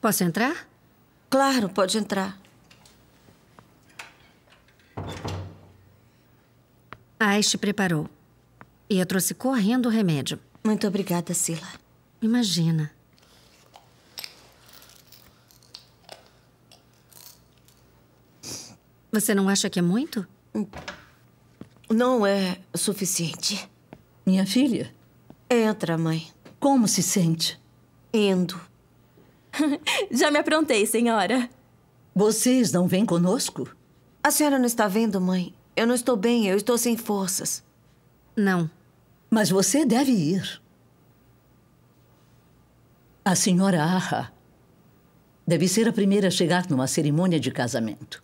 Posso entrar? Claro, pode entrar. A se preparou. E eu trouxe correndo o remédio. Muito obrigada, Sila. Imagina. Você não acha que é muito? Não é suficiente. Minha filha? Entra, mãe. Como se sente? Indo. Já me aprontei, senhora. Vocês não vêm conosco? A senhora não está vendo, mãe? Eu não estou bem, eu estou sem forças. Não. Mas você deve ir. A senhora Arra deve ser a primeira a chegar numa cerimônia de casamento.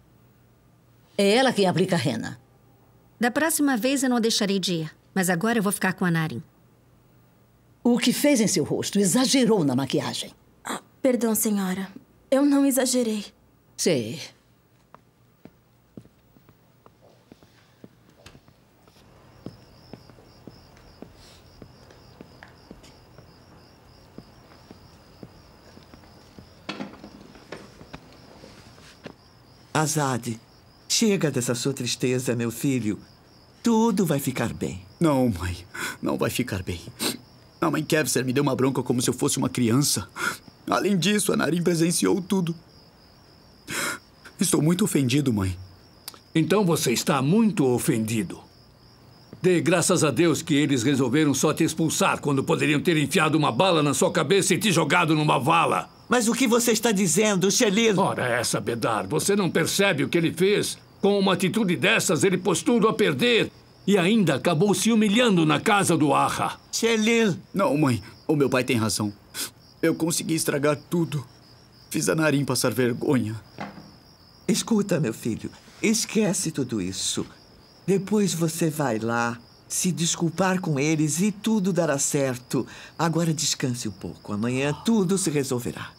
É ela quem aplica a rena. Da próxima vez eu não deixarei de ir, mas agora eu vou ficar com a Narin. O que fez em seu rosto exagerou na maquiagem. Perdão, senhora. Eu não exagerei. Sim. Azad, chega dessa sua tristeza, meu filho. Tudo vai ficar bem. Não, mãe. Não vai ficar bem. A mãe Kevser me deu uma bronca como se eu fosse uma criança. Além disso, a Narim presenciou tudo. Estou muito ofendido, mãe. Então você está muito ofendido. Dê graças a Deus que eles resolveram só te expulsar quando poderiam ter enfiado uma bala na sua cabeça e te jogado numa vala. Mas o que você está dizendo, Xelino? Ora, essa, é Bedar. Você não percebe o que ele fez? Com uma atitude dessas, ele pôs tudo a perder. E ainda acabou se humilhando na casa do Arra. Xelin! Não, mãe. O meu pai tem razão. Eu consegui estragar tudo. Fiz a Narim passar vergonha. Escuta, meu filho, esquece tudo isso. Depois você vai lá, se desculpar com eles e tudo dará certo. Agora descanse um pouco. Amanhã tudo se resolverá.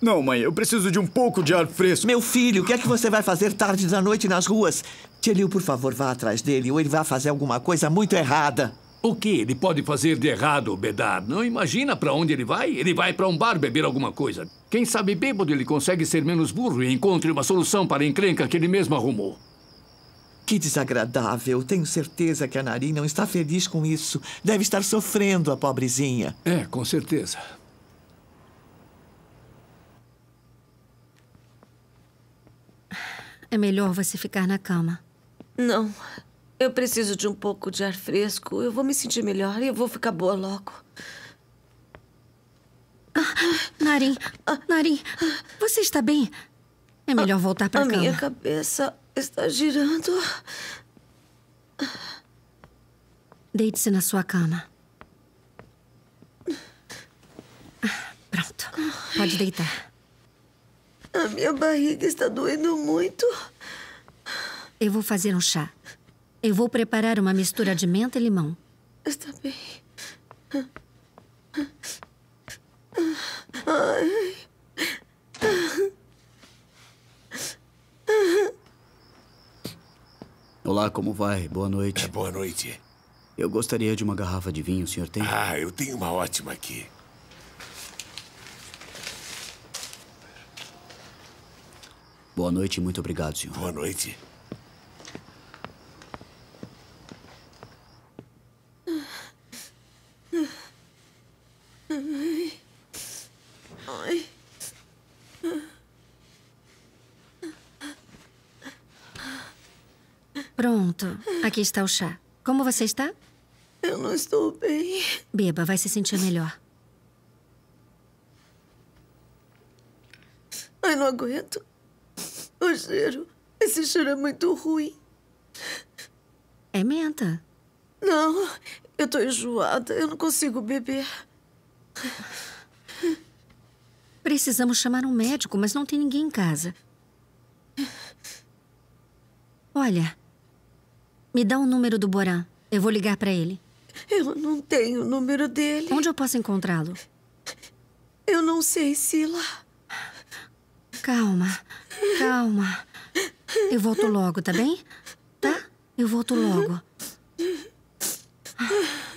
Não, mãe, eu preciso de um pouco de ar fresco. Meu filho, o que é que você vai fazer tarde da noite nas ruas? Tchelil, por favor, vá atrás dele ou ele vai fazer alguma coisa muito errada. O que ele pode fazer de errado, Bedar? Não imagina para onde ele vai? Ele vai para um bar beber alguma coisa. Quem sabe bêbado ele consegue ser menos burro e encontre uma solução para a encrenca que ele mesmo arrumou. Que desagradável. Tenho certeza que a Narin não está feliz com isso. Deve estar sofrendo, a pobrezinha. É, com certeza. É melhor você ficar na cama. Não. Eu preciso de um pouco de ar fresco. Eu vou me sentir melhor e eu vou ficar boa logo. Narin, ah, Narin, você está bem? É melhor voltar para cama. A minha cabeça está girando. Deite-se na sua cama. Ah, pronto, pode deitar. A minha barriga está doendo muito. Eu vou fazer um chá. Eu vou preparar uma mistura de menta e limão. Está bem. Olá, como vai? Boa noite. É, boa noite. Eu gostaria de uma garrafa de vinho, o senhor tem? Ah, eu tenho uma ótima aqui. Boa noite e muito obrigado, senhor. Boa noite. Pronto, aqui está o chá. Como você está? Eu não estou bem. Beba, vai se sentir melhor. Ai, não aguento. O cheiro. Esse cheiro é muito ruim. É menta. Não, eu tô enjoada. Eu não consigo beber. Precisamos chamar um médico, mas não tem ninguém em casa. Olha, me dá o número do Borá. Eu vou ligar para ele. Eu não tenho o número dele. Onde eu posso encontrá-lo? Eu não sei, Sila. Calma, calma. Eu volto logo, tá bem? Tá? Eu volto logo. Ah.